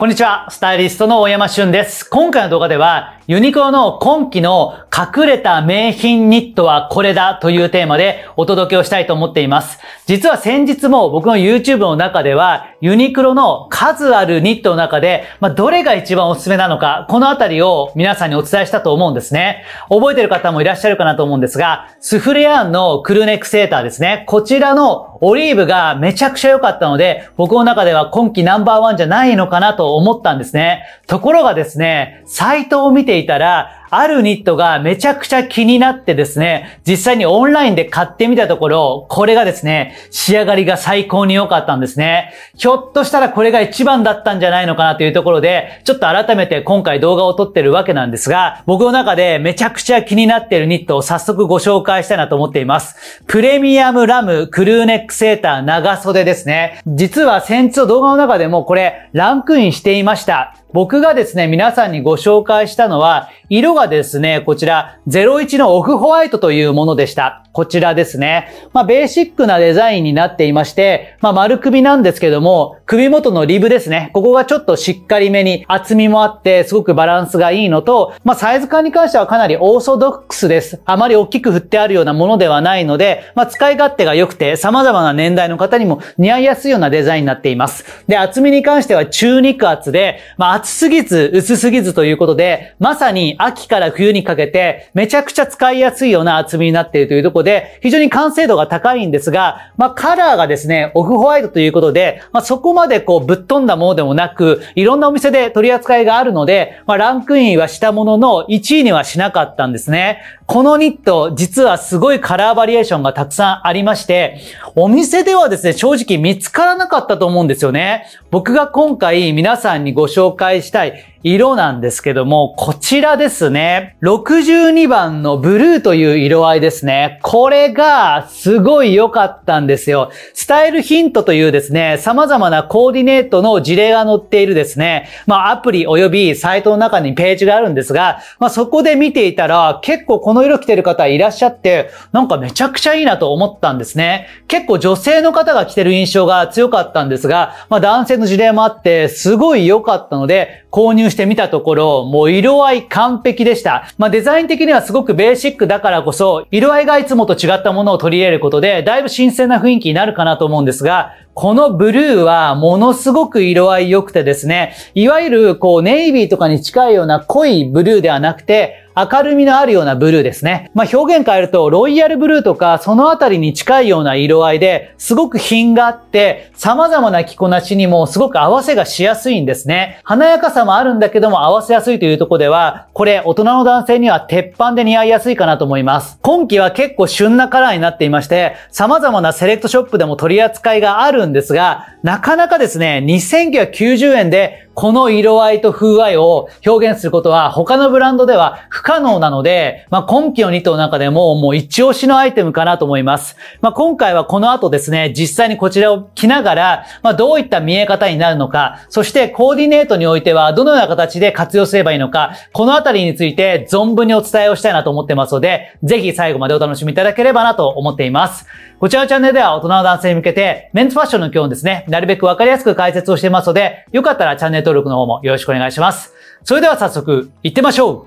こんにちは、スタイリストの大山俊です。今回の動画では、ユニクロの今季の隠れた名品ニットはこれだというテーマでお届けをしたいと思っています。実は先日も僕の YouTube の中では、ユニクロの数あるニットの中で、まあ、どれが一番おすすめなのか、このあたりを皆さんにお伝えしたと思うんですね。覚えてる方もいらっしゃるかなと思うんですが、スフレアンのクルネックセーターですね。こちらのオリーブがめちゃくちゃ良かったので、僕の中では今季ナンバーワンじゃないのかなとと思ったんですね。ところがですね、サイトを見ていたら、あるニットがめちゃくちゃ気になってですね、実際にオンラインで買ってみたところ、これがですね、仕上がりが最高に良かったんですね。ひょっとしたらこれが一番だったんじゃないのかなというところで、ちょっと改めて今回動画を撮ってるわけなんですが、僕の中でめちゃくちゃ気になっているニットを早速ご紹介したいなと思っています。プレミアムラムクルーネックセーター長袖ですね。実は先日の動画の中でもこれランクインしていました。僕がですね、皆さんにご紹介したのは、色がはですね、こちら01のオフホワイトというものでした。こちらですね。まあ、ベーシックなデザインになっていまして、まあ、丸首なんですけども、首元のリブですね。ここがちょっとしっかりめに、厚みもあって、すごくバランスがいいのと、まあ、サイズ感に関してはかなりオーソドックスです。あまり大きく振ってあるようなものではないので、まあ、使い勝手が良くて、様々な年代の方にも似合いやすいようなデザインになっています。で、厚みに関しては中肉厚で、まあ、厚すぎず、薄すぎずということで、まさに秋から冬にかけて、めちゃくちゃ使いやすいような厚みになっているというところこで、非常に完成度が高いんですが、まあ、カラーがですね、オフホワイトということで、まあ、そこまでこう、ぶっ飛んだものでもなく、いろんなお店で取り扱いがあるので、まあ、ランクインはしたものの、1位にはしなかったんですね。このニット、実はすごいカラーバリエーションがたくさんありまして、お店ではですね、正直見つからなかったと思うんですよね。僕が今回皆さんにご紹介したい色なんですけども、こちらですね。62番のブルーという色合いですね。これがすごい良かったんですよ。スタイルヒントというですね、様々なコーディネートの事例が載っているですね、まあアプリ及びサイトの中にページがあるんですが、まあそこで見ていたら結構この色着てる方いらっしゃって、なんかめちゃくちゃいいなと思ったんですね。結構女性の方が着てる印象が強かったんですが、まあ男性の事例もあってすごい良かったので購入してみたところ、もう色合い完璧でした。まあ、デザイン的にはすごくベーシックだからこそ、色合いがいつもと違ったものを取り入れることで、だいぶ新鮮な雰囲気になるかなと思うんですが、このブルーはものすごく色合い良くてですね、いわゆるこうネイビーとかに近いような濃いブルーではなくて、明るみのあるようなブルーですね。まあ、表現変えると、ロイヤルブルーとか、そのあたりに近いような色合いで、すごく品があって、様々な着こなしにもすごく合わせがしやすいんですね。華やかさもあるんだけども、合わせやすいというとこでは、これ、大人の男性には鉄板で似合いやすいかなと思います。今季は結構旬なカラーになっていまして、様々なセレクトショップでも取り扱いがあるんですが、なかなかですね、2990円でこの色合いと風合いを表現することは他のブランドでは不可能なので、まあ、今季のニットの中でももう一押しのアイテムかなと思います。まあ、今回はこの後ですね、実際にこちらを着ながら、まあ、どういった見え方になるのか、そしてコーディネートにおいてはどのような形で活用すればいいのか、このあたりについて存分にお伝えをしたいなと思ってますので、ぜひ最後までお楽しみいただければなと思っています。こちらのチャンネルでは大人の男性に向けて、メンズファッションの基本ですね、なるべくわかりやすく解説をしていますので、よかったらチャンネルネ登録の方もよろしくお願いします。それでは早速、行ってみましょう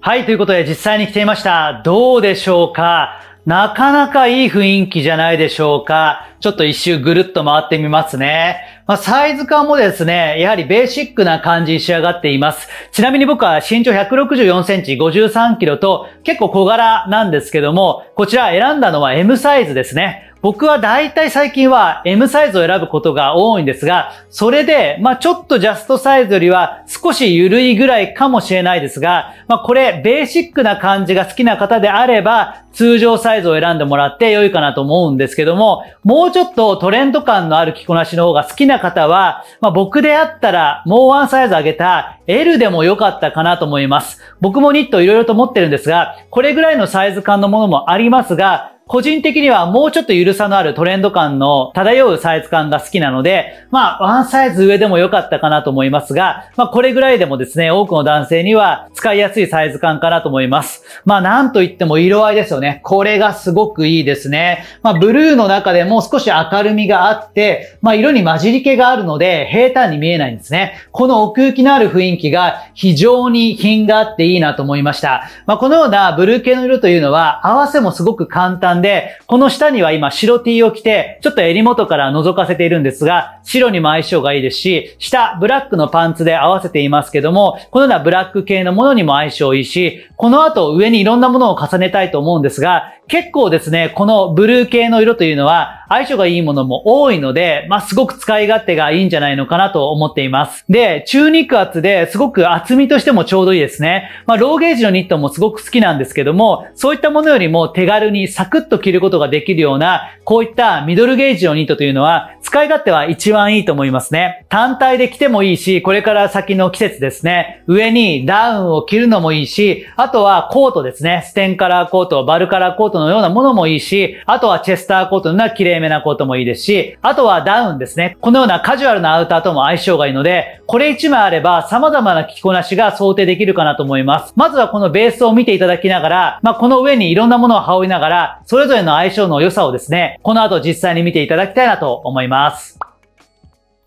はい、ということで実際に来ていました。どうでしょうかなかなかいい雰囲気じゃないでしょうか。ちょっと一周ぐるっと回ってみますね。まあ、サイズ感もですね、やはりベーシックな感じに仕上がっています。ちなみに僕は身長164センチ、53キロと結構小柄なんですけども、こちら選んだのは M サイズですね。僕は大体最近は M サイズを選ぶことが多いんですが、それで、まあちょっとジャストサイズよりは少し緩いぐらいかもしれないですが、まあこれ、ベーシックな感じが好きな方であれば、通常サイズを選んでもらって良いかなと思うんですけども、もうちょっとトレンド感のある着こなしの方が好きな方は、まあ僕であったらもうワンサイズ上げた L でも良かったかなと思います。僕もニット色々と持ってるんですが、これぐらいのサイズ感のものもありますが、個人的にはもうちょっと緩さのあるトレンド感の漂うサイズ感が好きなので、まあ、ワンサイズ上でも良かったかなと思いますが、まあ、これぐらいでもですね、多くの男性には使いやすいサイズ感かなと思います。まあ、なんといっても色合いですよね。これがすごくいいですね。まあ、ブルーの中でも少し明るみがあって、まあ、色に混じり気があるので、平坦に見えないんですね。この奥行きのある雰囲気が非常に品があっていいなと思いました。まあ、このようなブルー系の色というのは、合わせもすごく簡単んで、この下には今白 T を着て、ちょっと襟元から覗かせているんですが、白にも相性がいいですし、下ブラックのパンツで合わせていますけども、このようなブラック系のものにも相性いいし、この後上にいろんなものを重ねたいと思うんですが、結構ですね、このブルー系の色というのは相性がいいものも多いので、まあ、すごく使い勝手がいいんじゃないのかなと思っています。で、中肉厚ですごく厚みとしてもちょうどいいですね。まあ、ローゲージのニットもすごく好きなんですけども、そういったものよりも手軽にサクッッと着ることができるような、こういったミドルゲージのニットというのは、使い勝手は一番いいと思いますね。単体で着てもいいし、これから先の季節ですね、上にダウンを着るのもいいし、あとはコートですね、ステンカラーコート、バルカラーコートのようなものもいいし、あとはチェスターコートのような綺麗めなコートもいいですし、あとはダウンですね、このようなカジュアルなアウターとも相性がいいので、これ1枚あれば様々な着こなしが想定できるかなと思います。まずはこのベースを見ていただきながら、まあ、この上にいろんなものを羽織りながら、そそれぞれの相性の良さをですね、この後実際に見ていただきたいなと思います。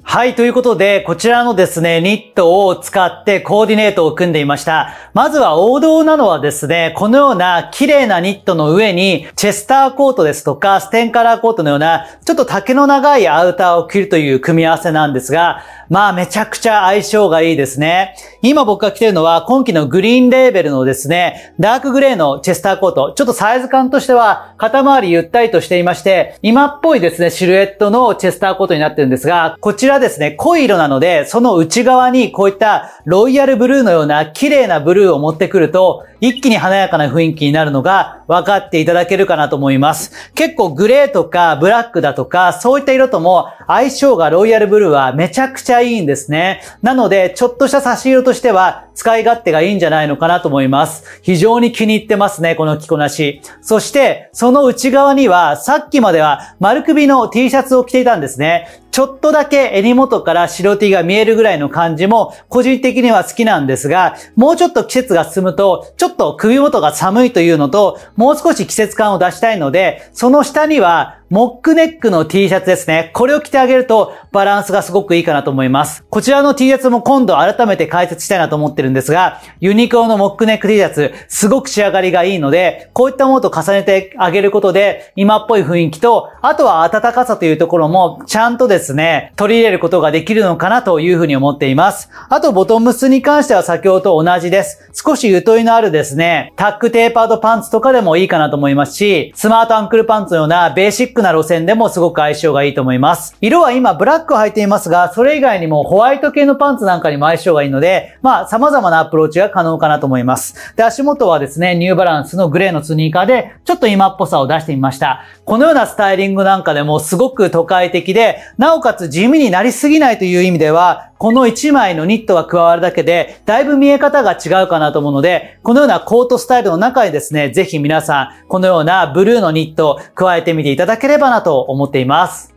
はい、ということで、こちらのですね、ニットを使ってコーディネートを組んでいました。まずは王道なのはですね、このような綺麗なニットの上に、チェスターコートですとか、ステンカラーコートのような、ちょっと丈の長いアウターを着るという組み合わせなんですが、まあめちゃくちゃ相性がいいですね。今僕が着てるのは、今季のグリーンレーベルのですね、ダークグレーのチェスターコート、ちょっとサイズ感としては、肩周りゆったりとしていまして、今っぽいですね、シルエットのチェスターコートになってるんですが、こちららですね、濃い色なので、その内側にこういったロイヤルブルーのような綺麗なブルーを持ってくると、一気に華やかな雰囲気になるのが分かっていただけるかなと思います。結構グレーとかブラックだとか、そういった色とも相性がロイヤルブルーはめちゃくちゃいいんですね。なので、ちょっとした差し色としては使い勝手がいいんじゃないのかなと思います。非常に気に入ってますね、この着こなし。そして、その内側には、さっきまでは丸首の T シャツを着ていたんですね。ちょっとだけ襟元から白 T が見えるぐらいの感じも個人的には好きなんですが、もうちょっと季節が進むと、ちょっと首元が寒いというのと、もう少し季節感を出したいので、その下にはモックネックの T シャツですね。これを着てあげるとバランスがすごくいいかなと思います。こちらの T シャツも今度改めて解説したいなと思ってるんですが、ユニクロのモックネック T シャツ、すごく仕上がりがいいので、こういったものと重ねてあげることで、今っぽい雰囲気と、あとは暖かさというところも、ちゃんとですね、取り入れることができるのかなというふうに思っています。あと、ボトムスに関しては先ほどと同じです。少しゆとりのあるですね、タックテーパードパンツとかでもいいかなと思いますし、スマートアンクルパンツのようなベーシッククな路線でもすごく相性がいいと思います。色は今ブラックを履いていますが、それ以外にもホワイト系のパンツなんかにも相性がいいので、まあ様々なアプローチが可能かなと思います。で、足元はですね、ニューバランスのグレーのスニーカーで、ちょっと今っぽさを出してみました。このようなスタイリングなんかでもすごく都会的で、なおかつ地味になりすぎないという意味では、この1枚のニットが加わるだけで、だいぶ見え方が違うかなと思うので、このようなコートスタイルの中にですね、ぜひ皆さん、このようなブルーのニットを加えてみていただければなと思っています。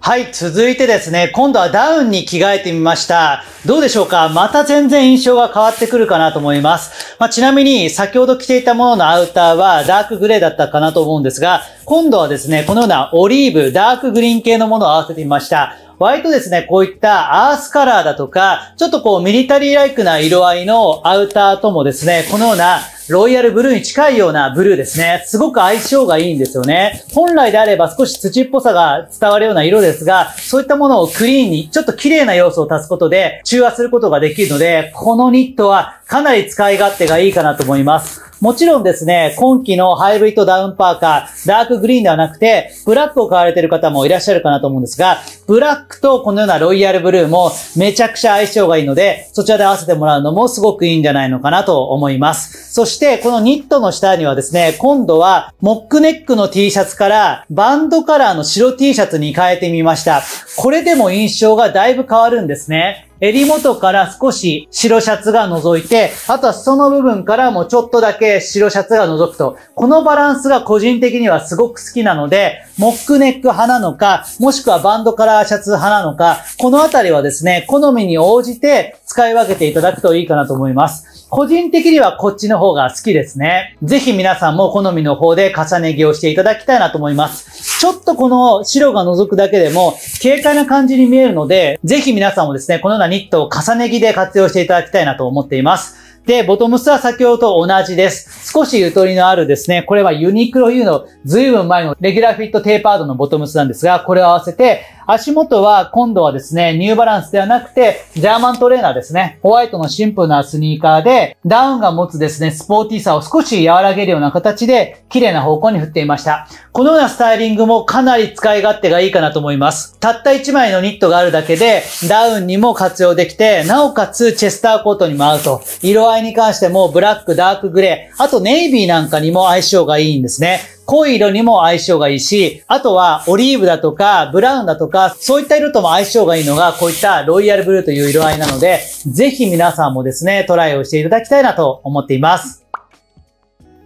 はい、続いてですね、今度はダウンに着替えてみました。どうでしょうかまた全然印象が変わってくるかなと思います。まあ、ちなみに、先ほど着ていたもののアウターはダークグレーだったかなと思うんですが、今度はですね、このようなオリーブ、ダークグリーン系のものを合わせてみました。割とですね、こういったアースカラーだとか、ちょっとこうミリタリーライクな色合いのアウターともですね、このようなロイヤルブルーに近いようなブルーですね。すごく相性がいいんですよね。本来であれば少し土っぽさが伝わるような色ですが、そういったものをクリーンに、ちょっと綺麗な要素を足すことで中和することができるので、このニットはかなり使い勝手がいいかなと思います。もちろんですね、今季のハイブリッドダウンパーカー、ダークグリーンではなくて、ブラックを買われている方もいらっしゃるかなと思うんですが、ブラックとこのようなロイヤルブルーもめちゃくちゃ相性がいいので、そちらで合わせてもらうのもすごくいいんじゃないのかなと思います。そして、このニットの下にはですね、今度はモックネックの T シャツからバンドカラーの白 T シャツに変えてみました。これでも印象がだいぶ変わるんですね。襟元から少し白シャツが覗いて、あとは裾の部分からもちょっとだけ白シャツが覗くと、このバランスが個人的にはすごく好きなので、モックネック派なのか、もしくはバンドカラーシャツ派なのか、このあたりはですね、好みに応じて使い分けていただくといいかなと思います。個人的にはこっちの方が好きですね。ぜひ皆さんも好みの方で重ね着をしていただきたいなと思います。ちょっとこの白が覗くだけでも軽快な感じに見えるので、ぜひ皆さんもですね、このようなニットを重ね着で活用していただきたいなと思っています。で、ボトムスは先ほどと同じです。少しゆとりのあるですね、これはユニクロ U のずいぶん前のレギュラーフィットテーパードのボトムスなんですが、これを合わせて足元は今度はですね、ニューバランスではなくて、ジャーマントレーナーですね。ホワイトのシンプルなスニーカーで、ダウンが持つですね、スポーティーさを少し和らげるような形で、綺麗な方向に振っていました。このようなスタイリングもかなり使い勝手がいいかなと思います。たった1枚のニットがあるだけで、ダウンにも活用できて、なおかつチェスターコートにも合うと。色合いに関しても、ブラック、ダークグレー、あとネイビーなんかにも相性がいいんですね。濃い色にも相性がいいし、あとはオリーブだとかブラウンだとか、そういった色とも相性がいいのが、こういったロイヤルブルーという色合いなので、ぜひ皆さんもですね、トライをしていただきたいなと思っています。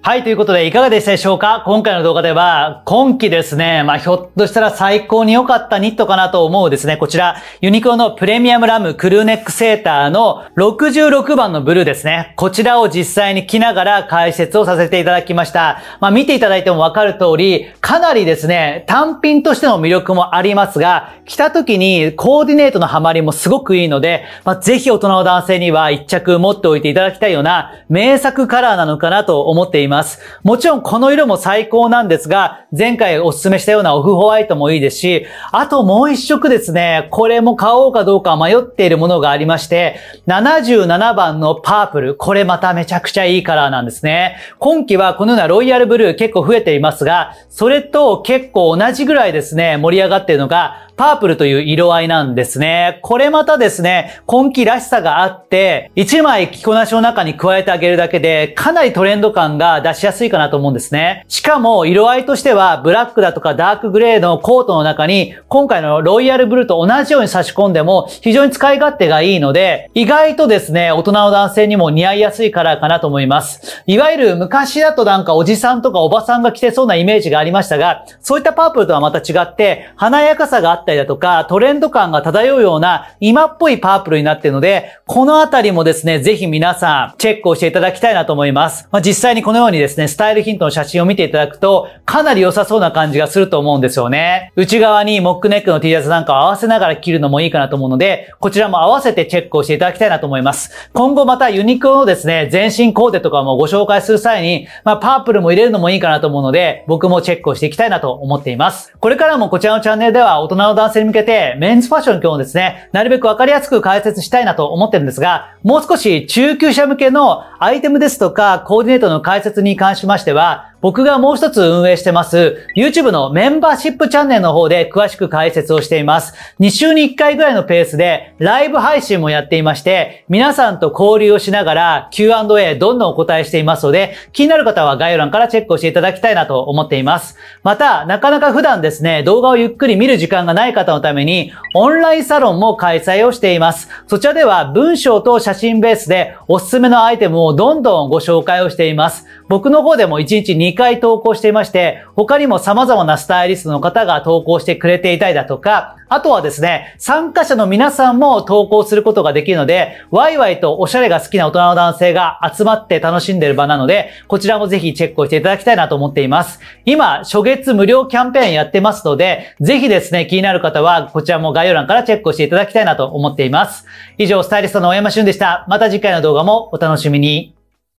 はい、ということでいかがでしたでしょうか今回の動画では、今季ですね、まあ、ひょっとしたら最高に良かったニットかなと思うですね、こちら、ユニクロのプレミアムラムクルーネックセーターの66番のブルーですね。こちらを実際に着ながら解説をさせていただきました。まあ、見ていただいてもわかる通り、かなりですね、単品としての魅力もありますが、着た時にコーディネートのハマりもすごくいいので、まあ、ぜひ大人の男性には一着持っておいていただきたいような名作カラーなのかなと思っています。います。もちろんこの色も最高なんですが、前回お勧めしたようなオフホワイトもいいですし、あともう一色ですね、これも買おうかどうか迷っているものがありまして、77番のパープル、これまためちゃくちゃいいカラーなんですね。今季はこのようなロイヤルブルー結構増えていますが、それと結構同じぐらいですね、盛り上がっているのが、パープルという色合いなんですね。これまたですね、今季らしさがあって、1枚着こなしの中に加えてあげるだけで、かなりトレンド感が出しやすいかなと思うんですね。しかも、色合いとしては、ブラックだとかダークグレーのコートの中に、今回のロイヤルブルーと同じように差し込んでも、非常に使い勝手がいいので、意外とですね、大人の男性にも似合いやすいカラーかなと思います。いわゆる昔だとなんかおじさんとかおばさんが着てそうなイメージがありましたが、そういったパープルとはまた違って、華やかさがあったりだとか、トレンド感が漂うような今っぽいパープルになっているので、このあたりもですね、ぜひ皆さんチェックをしていただきたいなと思います。まあ、実際にこのようににですね、スタイルヒントの写真を見ていただくと、かなり良さそうな感じがすると思うんですよね。内側にモックネックの T シャツなんかを合わせながら着るのもいいかなと思うので、こちらも合わせてチェックをしていただきたいなと思います。今後またユニクロのですね、全身コーデとかもご紹介する際に、まあ、パープルも入れるのもいいかなと思うので、僕もチェックをしていきたいなと思っています。これからもこちらのチャンネルでは、大人の男性に向けて、メンズファッション今日もですね、なるべくわかりやすく解説したいなと思ってるんですが、もう少し中級者向けのアイテムですとか、コーディネートの解説に関しましては、僕がもう一つ運営してます YouTube のメンバーシップチャンネルの方で詳しく解説をしています。2週に1回ぐらいのペースでライブ配信もやっていまして、皆さんと交流をしながら Q&A どんどんお答えしていますので、気になる方は概要欄からチェックをしていただきたいなと思っています。また、なかなか普段ですね、動画をゆっくり見る時間がない方のために、オンラインサロンも開催をしています。そちらでは文章と写真ベースでおすすめのアイテムをどんどんご紹介をしています。僕の方でも1日2 2回投稿していまして、他にも様々なスタイリストの方が投稿してくれていたりだとか、あとはですね、参加者の皆さんも投稿することができるので、ワイワイとおしゃれが好きな大人の男性が集まって楽しんでる場なので、こちらもぜひチェックをしていただきたいなと思っています。今、初月無料キャンペーンやってますので、ぜひですね、気になる方は、こちらも概要欄からチェックをしていただきたいなと思っています。以上、スタイリストの大山俊でした。また次回の動画もお楽しみに。